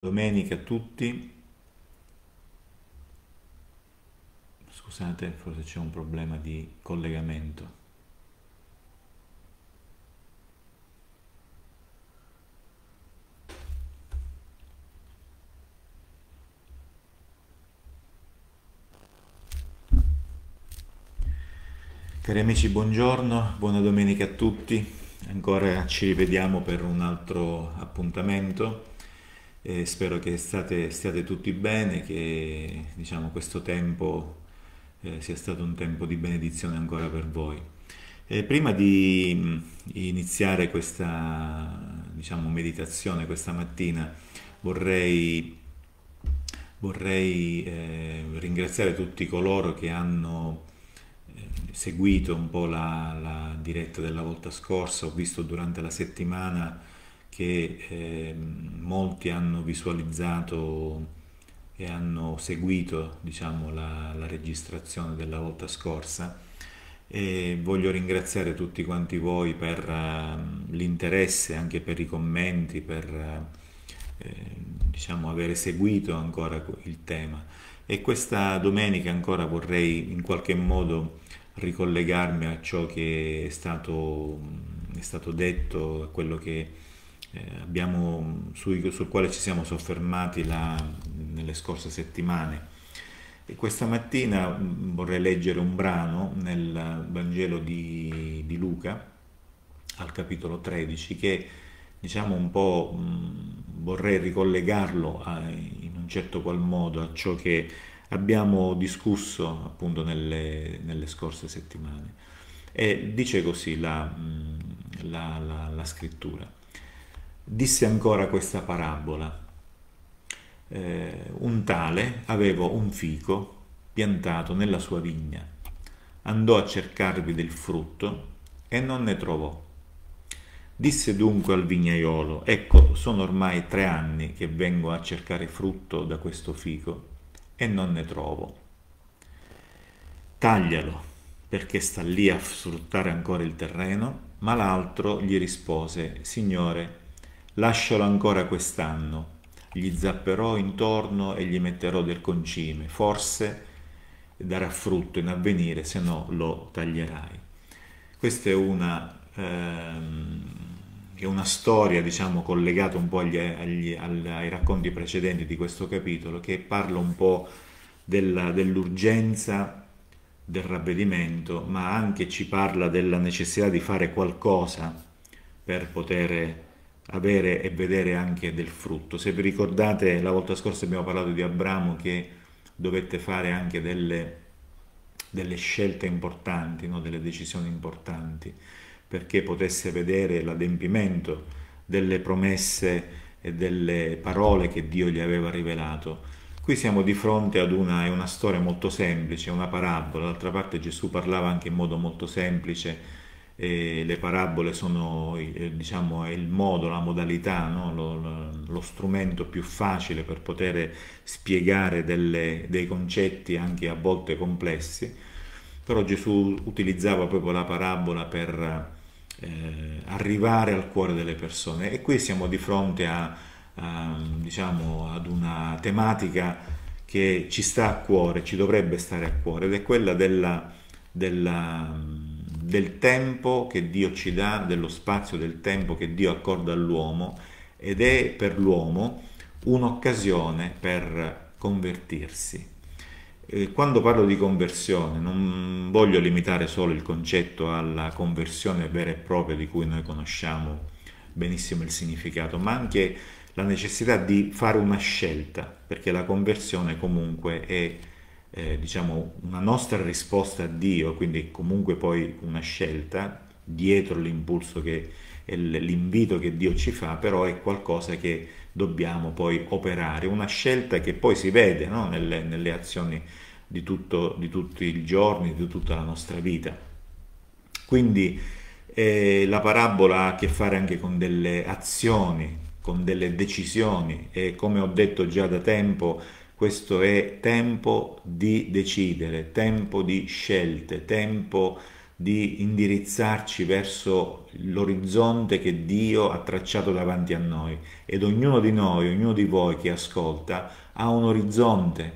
domenica a tutti scusate forse c'è un problema di collegamento cari amici buongiorno buona domenica a tutti ancora ci rivediamo per un altro appuntamento e spero che state, stiate tutti bene, che diciamo, questo tempo eh, sia stato un tempo di benedizione ancora per voi. E prima di mm, iniziare questa diciamo, meditazione questa mattina vorrei, vorrei eh, ringraziare tutti coloro che hanno eh, seguito un po' la, la diretta della volta scorsa, ho visto durante la settimana che eh, molti hanno visualizzato e hanno seguito diciamo, la, la registrazione della volta scorsa e voglio ringraziare tutti quanti voi per uh, l'interesse, anche per i commenti, per uh, eh, diciamo aver seguito ancora il tema. E questa domenica ancora vorrei in qualche modo ricollegarmi a ciò che è stato, è stato detto, a quello che eh, abbiamo, su, sul quale ci siamo soffermati la, nelle scorse settimane. E questa mattina mm, vorrei leggere un brano nel Vangelo di, di Luca, al capitolo 13, che diciamo un po' mh, mm, vorrei ricollegarlo a, in un certo qual modo a ciò che abbiamo discusso appunto nelle, nelle scorse settimane. E dice così la, mm, la, la, la scrittura disse ancora questa parabola. Eh, un tale aveva un fico piantato nella sua vigna, andò a cercarvi del frutto e non ne trovò. Disse dunque al vignaiolo, ecco, sono ormai tre anni che vengo a cercare frutto da questo fico e non ne trovo. Taglialo, perché sta lì a sfruttare ancora il terreno, ma l'altro gli rispose, Signore, Lascialo ancora quest'anno. Gli zapperò intorno e gli metterò del concime. Forse darà frutto in avvenire, se no lo taglierai. Questa è una, ehm, è una storia, diciamo, collegata un po' agli, agli, ai racconti precedenti di questo capitolo, che parla un po' della, dell'urgenza del ravvedimento, ma anche ci parla della necessità di fare qualcosa per poter avere e vedere anche del frutto. Se vi ricordate, la volta scorsa abbiamo parlato di Abramo che dovette fare anche delle, delle scelte importanti, no? delle decisioni importanti, perché potesse vedere l'adempimento delle promesse e delle parole che Dio gli aveva rivelato. Qui siamo di fronte ad una, una storia molto semplice, una parabola, d'altra parte Gesù parlava anche in modo molto semplice, eh, le parabole sono eh, diciamo, il modo, la modalità, no? lo, lo, strumento più facile per poter spiegare delle, dei concetti anche a volte complessi, però Gesù utilizzava proprio la parabola per eh, arrivare al cuore delle persone e qui siamo di fronte a, a, diciamo, ad una tematica che ci sta a cuore, ci dovrebbe stare a cuore ed è quella della, della del tempo che Dio ci dà, dello spazio, del tempo che Dio accorda all'uomo ed è per l'uomo un'occasione per convertirsi. Eh, quando parlo di conversione non voglio limitare solo il concetto alla conversione vera e propria di cui noi conosciamo benissimo il significato, ma anche la necessità di fare una scelta, perché la conversione comunque è eh, diciamo, una nostra risposta a Dio, quindi comunque poi una scelta dietro l'impulso che l'invito che Dio ci fa, però è qualcosa che dobbiamo poi operare, una scelta che poi si vede no? nelle, nelle, azioni di, tutto, di, tutti i giorni, di tutta la nostra vita. Quindi eh, la parabola ha a che fare anche con delle azioni, con delle decisioni e come ho detto già da tempo questo è tempo di decidere, tempo di scelte, tempo di indirizzarci verso l'orizzonte che Dio ha tracciato davanti a noi ed ognuno di noi, ognuno di voi che ascolta ha un orizzonte,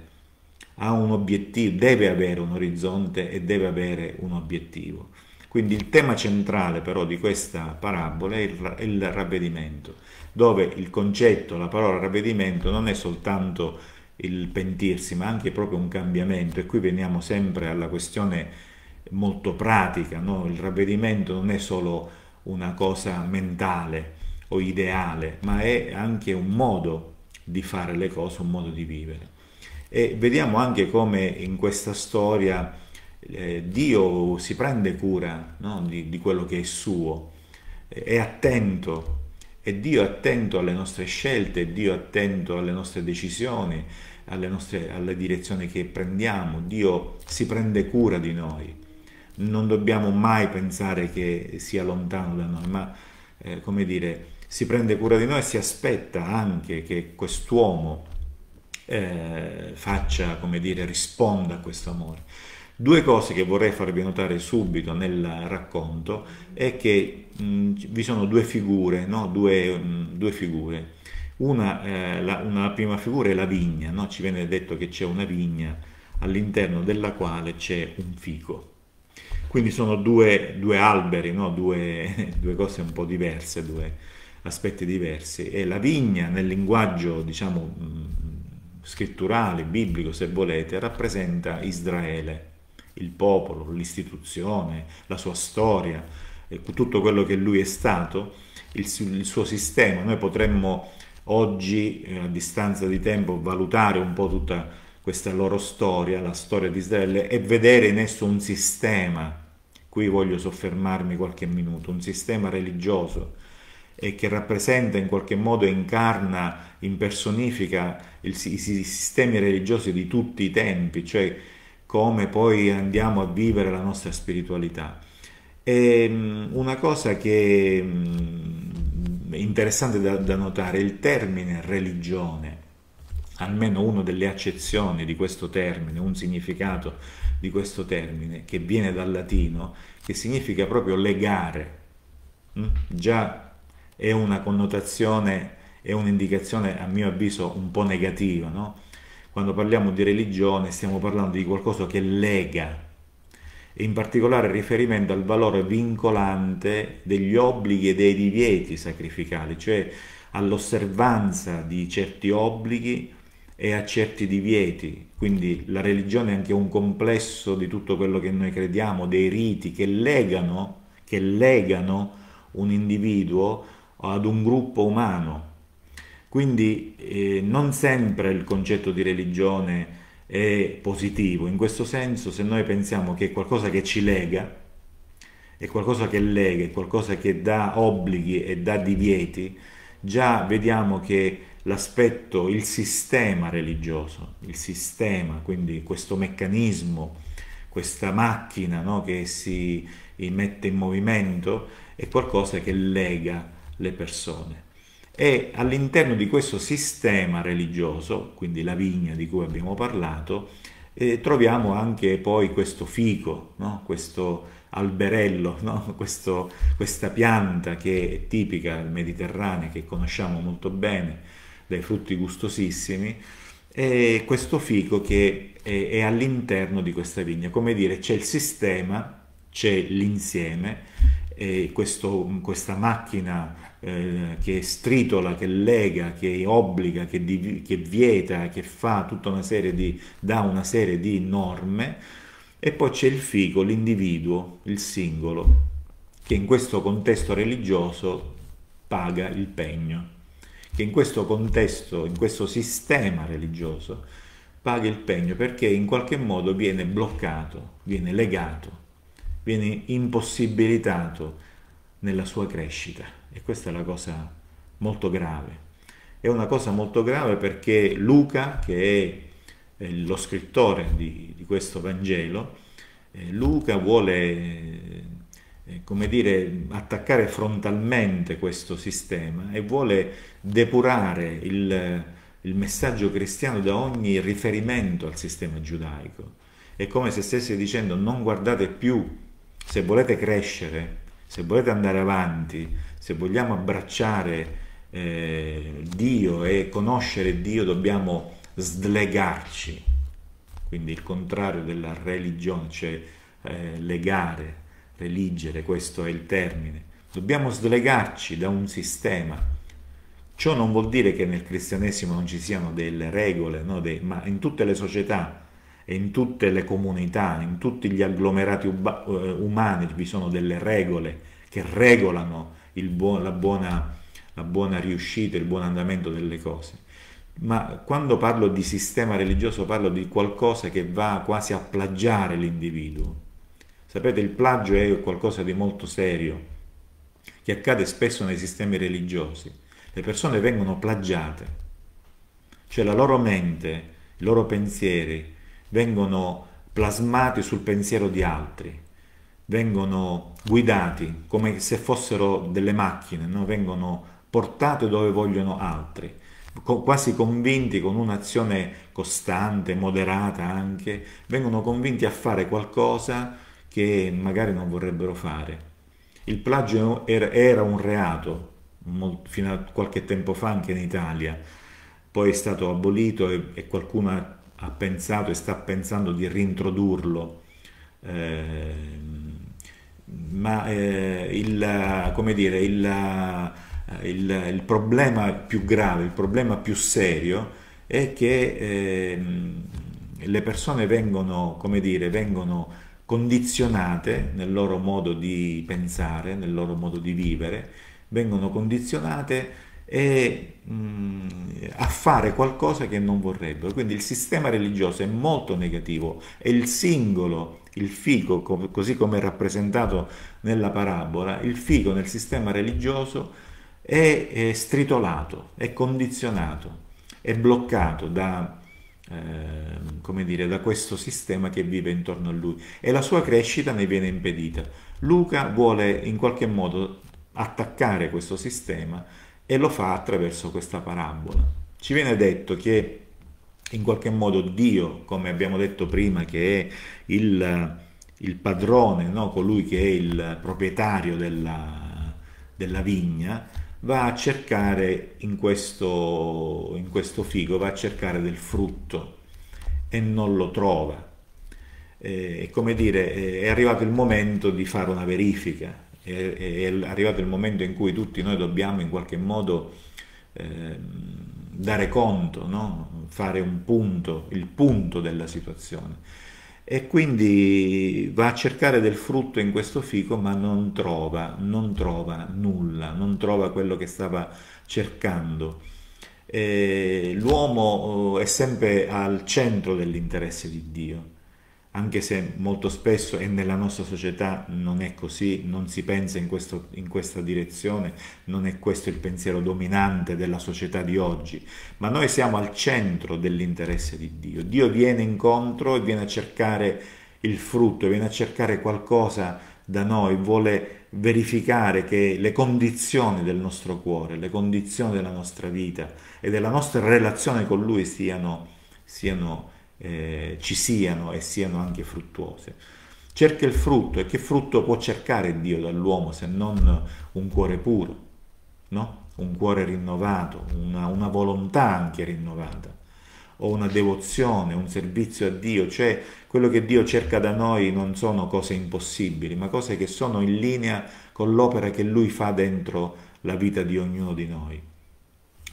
ha un obiettivo, deve avere un orizzonte e deve avere un obiettivo. Quindi il tema centrale però di questa parabola è il, è il ravvedimento, dove il concetto, la parola ravvedimento non è soltanto il pentirsi, ma anche proprio un cambiamento. E qui veniamo sempre alla questione molto pratica, no? il ravvedimento non è solo una cosa mentale o ideale, ma è anche un modo di fare le cose, un modo di vivere. E vediamo anche come in questa storia eh, Dio si prende cura no? di, di quello che è suo, è attento, è Dio attento alle nostre scelte, è Dio attento alle nostre decisioni, alle, nostre, alle direzioni che prendiamo, Dio si prende cura di noi, non dobbiamo mai pensare che sia lontano da noi, ma eh, come dire, si prende cura di noi e si aspetta anche che quest'uomo eh, faccia, come dire, risponda a questo amore. Due cose che vorrei farvi notare subito nel racconto è che mh, mm, vi sono due figure, no? due, mh, mm, due figure una, eh, la, una prima figura è la vigna, no? ci viene detto che c'è una vigna all'interno della quale c'è un fico. Quindi sono due, due alberi, no? due, due, cose un po' diverse, due aspetti diversi. E la vigna nel linguaggio, diciamo, mm, scritturale, biblico se volete, rappresenta Israele, il popolo, l'istituzione, la sua storia, eh, tutto quello che lui è stato, il, il suo sistema. Noi potremmo oggi eh, a distanza di tempo valutare un po' tutta questa loro storia, la storia di Israele e vedere in esso un sistema, qui voglio soffermarmi qualche minuto, un sistema religioso e che rappresenta in qualche modo, incarna, impersonifica il, i, i sistemi religiosi di tutti i tempi, cioè come poi andiamo a vivere la nostra spiritualità. È ehm, una cosa che interessante da, da notare il termine religione almeno una delle accezioni di questo termine, un significato di questo termine che viene dal latino, che significa proprio legare. Mm? Già è una connotazione, è un'indicazione a mio avviso un po' negativa, no? Quando parliamo di religione stiamo parlando di qualcosa che lega, in particolare riferimento al valore vincolante degli obblighi e dei divieti sacrificali, cioè all'osservanza di certi obblighi e a certi divieti. Quindi la religione è anche un complesso di tutto quello che noi crediamo, dei riti che legano, che legano un individuo ad un gruppo umano. Quindi eh, non sempre il concetto di religione è positivo. In questo senso, se noi pensiamo che è qualcosa che ci lega, è qualcosa che lega, è qualcosa che dà obblighi e dà divieti, già vediamo che l'aspetto, il sistema religioso, il sistema, quindi questo meccanismo, questa macchina no, che si mette in movimento, è qualcosa che lega le persone e all'interno di questo sistema religioso, quindi la vigna di cui abbiamo parlato, eh, troviamo anche poi questo fico, no? questo alberello, no? questo, questa pianta che è tipica del Mediterraneo, che conosciamo molto bene, dai frutti gustosissimi, e questo fico che è, è all'interno di questa vigna. Come dire, c'è il sistema, c'è l'insieme, eh, questo, questa macchina eh, che stritola, che lega, che obbliga, che, div- che vieta, che fa tutta una serie di, dà una serie di norme, e poi c'è il fico, l'individuo, il singolo, che in questo contesto religioso paga il pegno, che in questo contesto, in questo sistema religioso, paga il pegno perché in qualche modo viene bloccato, viene legato, viene impossibilitato nella sua crescita. E questa è una cosa molto grave. È una cosa molto grave perché Luca, che è lo scrittore di, di questo Vangelo, eh, Luca vuole eh, come dire, attaccare frontalmente questo sistema e vuole depurare il, il, messaggio cristiano da ogni riferimento al sistema giudaico. È come se stesse dicendo non guardate più, se volete crescere, se volete andare avanti, se vogliamo abbracciare eh, Dio e conoscere Dio dobbiamo slegarci, quindi il contrario della religione, cioè eh, legare, religere, questo è il termine. Dobbiamo slegarci da un sistema. Ciò non vuol dire che nel cristianesimo non ci siano delle regole, no? De, ma in tutte le società e in tutte le comunità, in tutti gli agglomerati uba, uh, umani vi sono delle regole che regolano buon, la, buona, la buona riuscita, il buon andamento delle cose. Ma quando parlo di sistema religioso parlo di qualcosa che va quasi a plagiare l'individuo. Sapete, il plagio è qualcosa di molto serio, che accade spesso nei sistemi religiosi. Le persone vengono plagiate, cioè la loro mente, i loro pensieri vengono plasmati sul pensiero di altri vengono guidati come se fossero delle macchine, no? vengono portati dove vogliono altri, quasi convinti con un'azione costante, moderata anche, vengono convinti a fare qualcosa che magari non vorrebbero fare. Il plagio era un reato fino a qualche tempo fa anche in Italia, poi è stato abolito e, qualcuno ha pensato e sta pensando di rintrodurlo. Eh, ma eh, il, come dire, il, il, il, problema più grave, il problema più serio è che eh, le persone vengono, come dire, vengono condizionate nel loro modo di pensare, nel loro modo di vivere, vengono condizionate e, mh, mm, a fare qualcosa che non vorrebbero. Quindi il sistema religioso è molto negativo, è il singolo il figo, così come è rappresentato nella parabola, il figo nel sistema religioso è, è stritolato, è condizionato, è bloccato da, eh, come dire, da questo sistema che vive intorno a lui e la sua crescita ne viene impedita. Luca vuole in qualche modo attaccare questo sistema e lo fa attraverso questa parabola. Ci viene detto che in qualche modo Dio, come abbiamo detto prima, che è il, il padrone, no? colui che è il proprietario della, della vigna, va a cercare in questo, in questo, figo, va a cercare del frutto e non lo trova. Eh, è come dire, eh, è arrivato il momento di fare una verifica, è, è arrivato il momento in cui tutti noi dobbiamo in qualche modo... Eh, dare conto, no? fare un punto, il punto della situazione. E quindi va a cercare del frutto in questo fico, ma non trova, non trova nulla, non trova quello che stava cercando. E l'uomo eh, è sempre al centro dell'interesse di Dio anche se molto spesso e nella nostra società non è così, non si pensa in, questo, in, questa direzione, non è questo il pensiero dominante della società di oggi, ma noi siamo al centro dell'interesse di Dio. Dio viene incontro e viene a cercare il frutto, viene a cercare qualcosa da noi, vuole verificare che le condizioni del nostro cuore, le condizioni della nostra vita e della nostra relazione con Lui siano, siano eh, ci siano e siano anche fruttuose. Cerca il frutto e che frutto può cercare Dio dall'uomo se non un cuore puro, no? un cuore rinnovato, una, una volontà anche rinnovata o una devozione, un servizio a Dio, cioè quello che Dio cerca da noi non sono cose impossibili, ma cose che sono in linea con l'opera che Lui fa dentro la vita di ognuno di noi.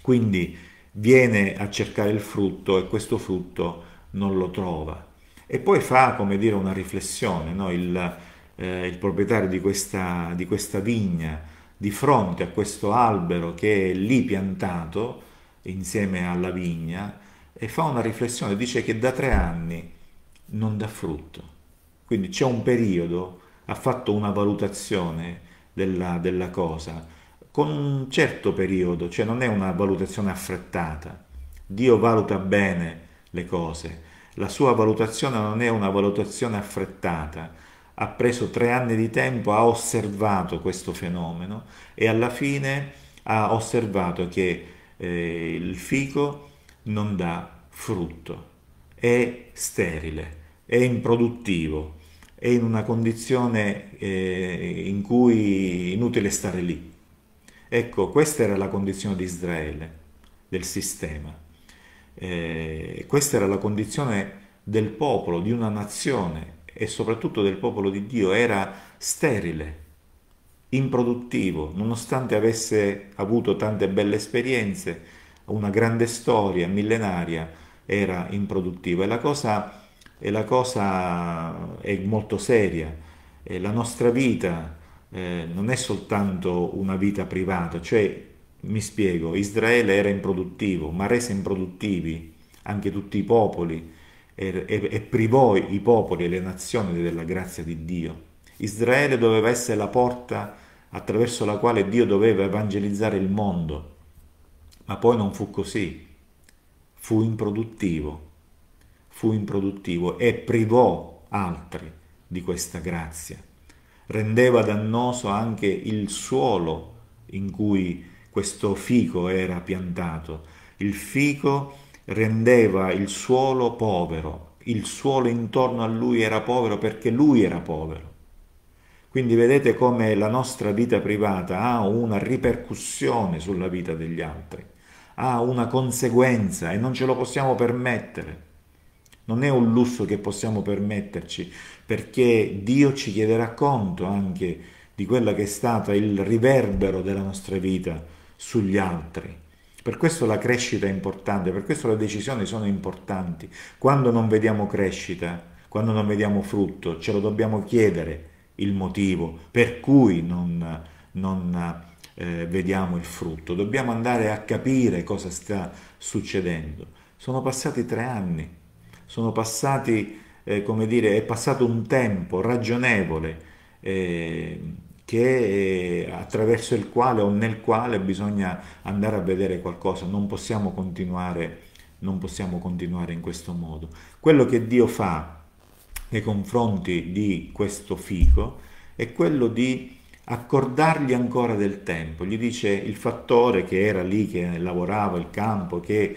Quindi viene a cercare il frutto e questo frutto non lo trova. E poi fa, come dire, una riflessione, no? il, eh, il, proprietario di questa, di questa vigna, di fronte a questo albero che è lì piantato, insieme alla vigna, e fa una riflessione, dice che da tre anni non dà frutto. Quindi c'è un periodo, ha fatto una valutazione della, della cosa, con un certo periodo, cioè non è una valutazione affrettata. Dio valuta bene le cose. La sua valutazione non è una valutazione affrettata, ha preso tre anni di tempo, ha osservato questo fenomeno e alla fine ha osservato che eh, il fico non dà frutto, è sterile, è improduttivo, è in una condizione eh, in cui è inutile stare lì. Ecco, questa era la condizione di Israele, del sistema. Eh, questa era la condizione del popolo, di una nazione e soprattutto del popolo di Dio, era sterile, improduttivo, nonostante avesse avuto tante belle esperienze, una grande storia millenaria, era improduttivo. E la cosa, e la cosa è molto seria. E eh, la nostra vita eh, non è soltanto una vita privata, cioè mi spiego, Israele era improduttivo, ma rese improduttivi anche tutti i popoli e, e, e privò i popoli e le nazioni della grazia di Dio. Israele doveva essere la porta attraverso la quale Dio doveva evangelizzare il mondo, ma poi non fu così, fu improduttivo, fu improduttivo e privò altri di questa grazia, rendeva dannoso anche il suolo in cui questo fico era piantato. Il fico rendeva il suolo povero, il suolo intorno a lui era povero perché lui era povero. Quindi vedete come la nostra vita privata ha una ripercussione sulla vita degli altri, ha una conseguenza e non ce lo possiamo permettere. Non è un lusso che possiamo permetterci, perché Dio ci chiederà conto anche di quella che è stata il riverbero della nostra vita sugli altri. Per questo la crescita è importante, per questo le decisioni sono importanti. Quando non vediamo crescita, quando non vediamo frutto, ce lo dobbiamo chiedere il motivo per cui non, non eh, vediamo il frutto. Dobbiamo andare a capire cosa sta succedendo. Sono passati tre anni, sono passati, eh, come dire, è passato un tempo ragionevole. Eh, che, eh, attraverso il quale o nel quale bisogna andare a vedere qualcosa, non possiamo continuare, non possiamo continuare in questo modo. Quello che Dio fa nei confronti di questo fico è quello di accordargli ancora del tempo. Gli dice il fattore che era lì, che lavorava il campo, che eh,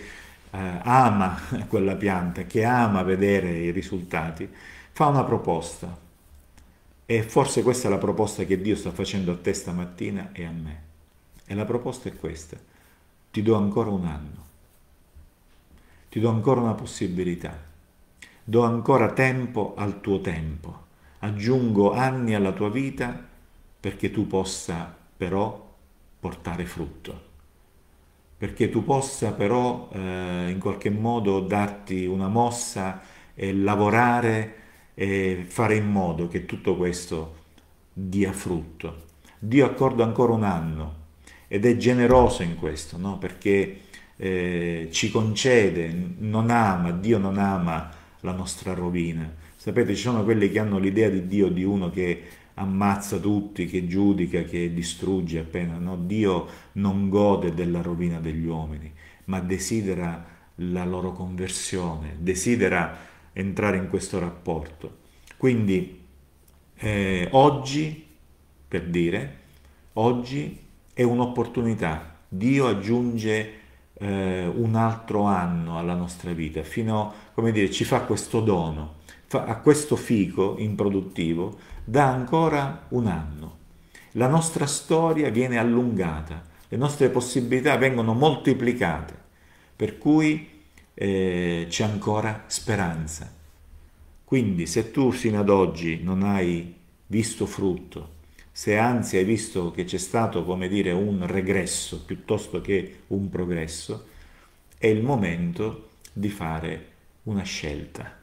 ama quella pianta, che ama vedere i risultati, fa una proposta. E forse questa è la proposta che Dio sta facendo a te stamattina e a me. E la proposta è questa. Ti do ancora un anno. Ti do ancora una possibilità. Do ancora tempo al tuo tempo. Aggiungo anni alla tua vita perché tu possa però portare frutto. Perché tu possa però eh, in qualche modo darti una mossa e lavorare e fare in modo che tutto questo dia frutto. Dio accorda ancora un anno ed è generoso in questo, no? perché eh, ci concede, non ama, Dio non ama la nostra rovina. Sapete, ci sono quelli che hanno l'idea di Dio di uno che ammazza tutti, che giudica, che distrugge appena. No, Dio non gode della rovina degli uomini, ma desidera la loro conversione, desidera entrare in questo rapporto. Quindi eh, oggi, per dire, oggi è un'opportunità. Dio aggiunge eh, un altro anno alla nostra vita, fino a, dire, ci fa questo dono, fa, a questo fico improduttivo dà ancora un anno. La nostra storia viene allungata, le nostre possibilità vengono moltiplicate, per cui eh, c'è ancora speranza. Quindi se tu fino ad oggi non hai visto frutto, se anzi hai visto che c'è stato, come dire, un regresso piuttosto che un progresso, è il momento di fare una scelta.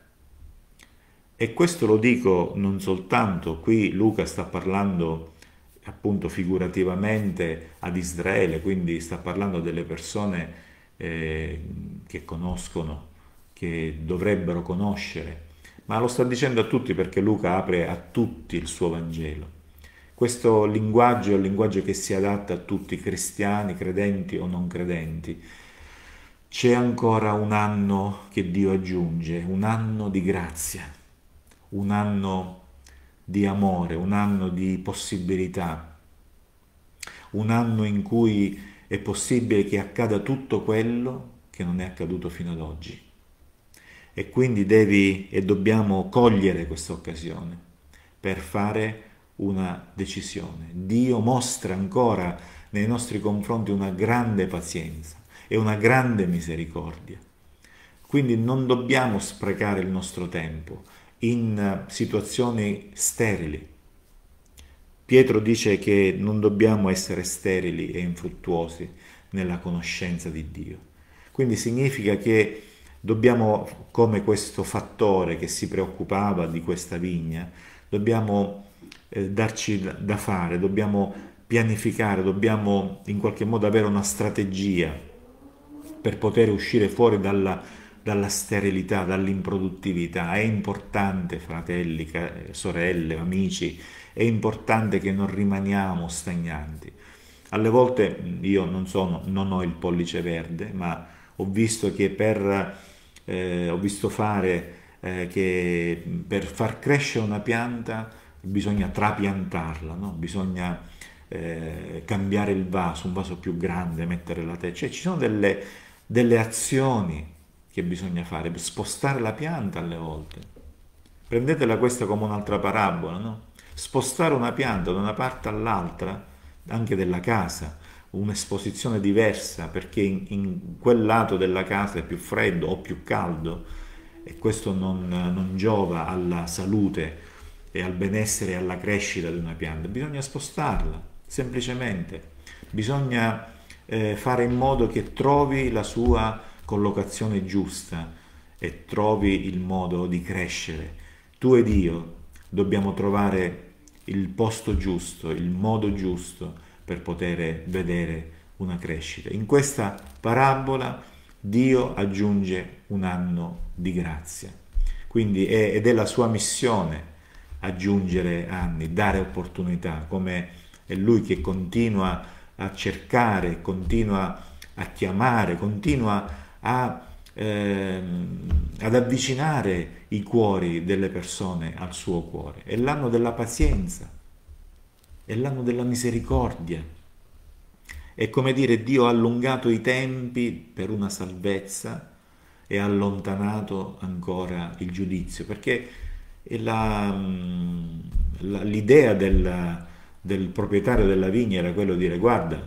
E questo lo dico non soltanto, qui Luca sta parlando appunto figurativamente ad Israele, quindi sta parlando delle persone eh, che conoscono, che dovrebbero conoscere, ma lo sta dicendo a tutti perché Luca apre a tutti il suo Vangelo. Questo linguaggio è un linguaggio che si adatta a tutti, cristiani, credenti o non credenti. C'è ancora un anno che Dio aggiunge, un anno di grazia, un anno di amore, un anno di possibilità, un anno in cui è possibile che accada tutto quello che non è accaduto fino ad oggi. E quindi devi e dobbiamo cogliere questa occasione per fare una decisione. Dio mostra ancora nei nostri confronti una grande pazienza e una grande misericordia. Quindi non dobbiamo sprecare il nostro tempo in situazioni sterili, Pietro dice che non dobbiamo essere sterili e infruttuosi nella conoscenza di Dio. Quindi significa che dobbiamo, come questo fattore che si preoccupava di questa vigna, dobbiamo eh, darci da fare, dobbiamo pianificare, dobbiamo in qualche modo avere una strategia per poter uscire fuori dalla, dalla sterilità, dall'improduttività. È importante, fratelli, sorelle, amici, è importante che non rimaniamo stagnanti. Alle volte io non, sono, non ho il pollice verde, ma ho visto che per, eh, ho visto fare eh, che per far crescere una pianta bisogna trapiantarla, no? bisogna eh, cambiare il vaso, un vaso più grande, mettere la testa. Cioè, ci sono delle, delle azioni che bisogna fare, spostare la pianta alle volte. Prendetela questa come un'altra parabola, no? spostare una pianta da una parte all'altra, anche della casa, un'esposizione diversa perché in, in, quel lato della casa è più freddo o più caldo e questo non, non giova alla salute e al benessere e alla crescita di una pianta, bisogna spostarla, semplicemente, bisogna eh, fare in modo che trovi la sua collocazione giusta e trovi il modo di crescere. Tu ed io dobbiamo trovare il posto giusto, il modo giusto per poter vedere una crescita. In questa parabola Dio aggiunge un anno di grazia. Quindi è, ed è la sua missione aggiungere anni, dare opportunità, come è lui che continua a cercare, continua a chiamare, continua a ehm, ad avvicinare i cuori delle persone al suo cuore. È l'anno della pazienza, è l'anno della misericordia. È come dire Dio ha allungato i tempi per una salvezza e ha allontanato ancora il giudizio, perché la, mm, la, l'idea della, del proprietario della vigna era quello di dire guarda,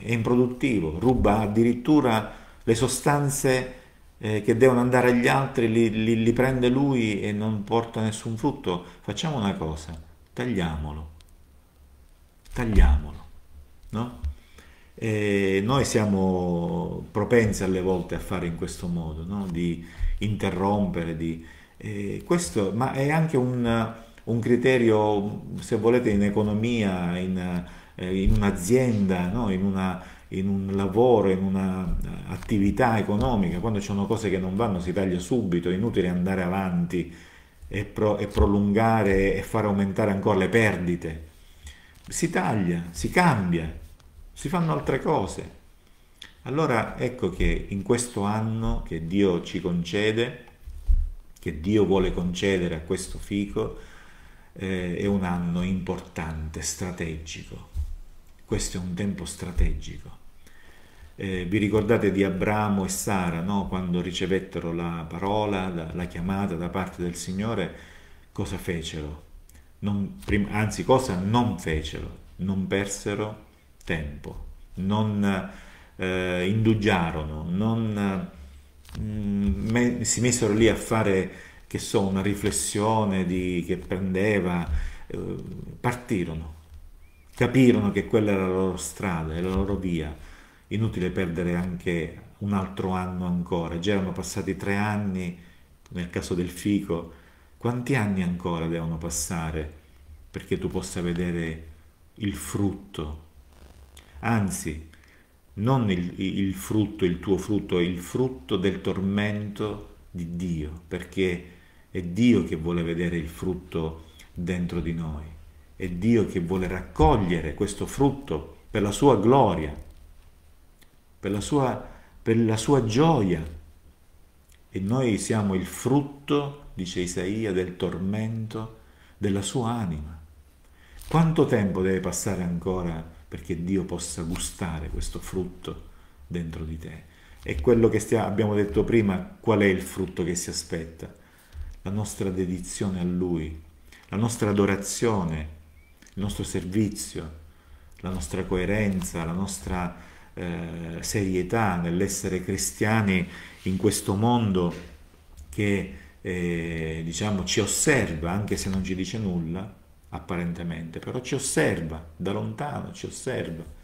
è improduttivo, ruba addirittura le sostanze eh, che devono andare agli altri, li, li, li prende lui e non porta nessun frutto. Facciamo una cosa, tagliamolo, tagliamolo, no? E noi siamo propensi alle volte a fare in questo modo, no? di interrompere, di, eh, questo, ma è anche un, un, criterio, se volete, in economia, in, eh, in un'azienda, no? in una in un lavoro, in un'attività eh, economica, quando ci sono cose che non vanno si taglia subito, è inutile andare avanti e, pro, e prolungare e far aumentare ancora le perdite. Si taglia, si cambia, si fanno altre cose. Allora ecco che in questo anno che Dio ci concede, che Dio vuole concedere a questo fico, eh, è un anno importante, strategico. Questo è un tempo strategico. Eh, vi ricordate di Abramo e Sara, no? quando ricevettero la parola, la, la, chiamata da parte del Signore, cosa fecero? Non, anzi, cosa non fecero? Non persero tempo, non eh, indugiarono, non mm, me, si misero lì a fare, che so, una riflessione di, che prendeva, eh, partirono, capirono che quella era la loro strada, la loro via inutile perdere anche un altro anno ancora, già erano passati tre anni nel caso del fico, quanti anni ancora devono passare perché tu possa vedere il frutto? Anzi, non il, il frutto, il tuo frutto, è il frutto del tormento di Dio, perché è Dio che vuole vedere il frutto dentro di noi, è Dio che vuole raccogliere questo frutto per la sua gloria per la sua, per la sua gioia. E noi siamo il frutto, dice Isaia, del tormento della sua anima. Quanto tempo deve passare ancora perché Dio possa gustare questo frutto dentro di te? E quello che stia, abbiamo detto prima, qual è il frutto che si aspetta? La nostra dedizione a Lui, la nostra adorazione, il nostro servizio, la nostra coerenza, la nostra eh, serietà nell'essere cristiani in questo mondo che eh, diciamo, ci osserva, anche se non ci dice nulla, apparentemente, però ci osserva da lontano, ci osserva